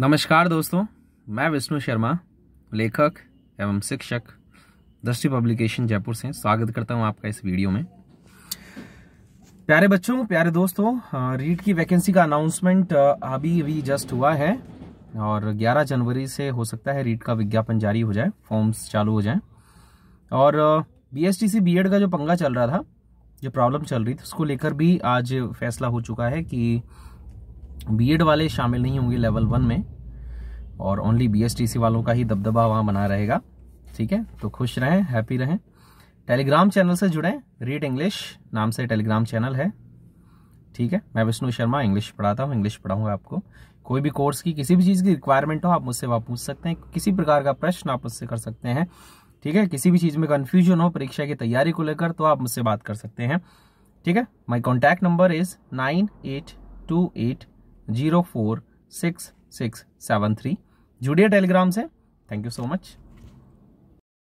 नमस्कार दोस्तों मैं विष्णु शर्मा लेखक एवं शिक्षक दृष्टि पब्लिकेशन जयपुर से स्वागत करता हूं आपका इस वीडियो में प्यारे बच्चों प्यारे दोस्तों रीट की वैकेंसी का अनाउंसमेंट अभी अभी जस्ट हुआ है और 11 जनवरी से हो सकता है रीट का विज्ञापन जारी हो जाए फॉर्म्स चालू हो जाए और बी एस का जो पंगा चल रहा था जो प्रॉब्लम चल रही थी उसको लेकर भी आज फैसला हो चुका है कि बीएड वाले शामिल नहीं होंगे लेवल वन में और ओनली बीएसटीसी वालों का ही दबदबा वहाँ बना रहेगा ठीक है तो खुश रहें हैप्पी रहें टेलीग्राम चैनल से जुड़ें रीड इंग्लिश नाम से टेलीग्राम चैनल है ठीक है मैं विष्णु शर्मा इंग्लिश पढ़ाता हूँ इंग्लिश पढ़ाऊंगा आपको कोई भी कोर्स की किसी भी चीज़ की रिक्वायरमेंट हो आप मुझसे वहाँ पूछ सकते हैं किसी प्रकार का प्रश्न आप मुझसे कर सकते हैं ठीक है किसी भी चीज़ में कन्फ्यूजन हो परीक्षा की तैयारी को लेकर तो आप मुझसे बात कर सकते हैं ठीक है my contact number is nine eight two eight zero four six six seven three जुड़िए टेलीग्राम से थैंक यू सो मच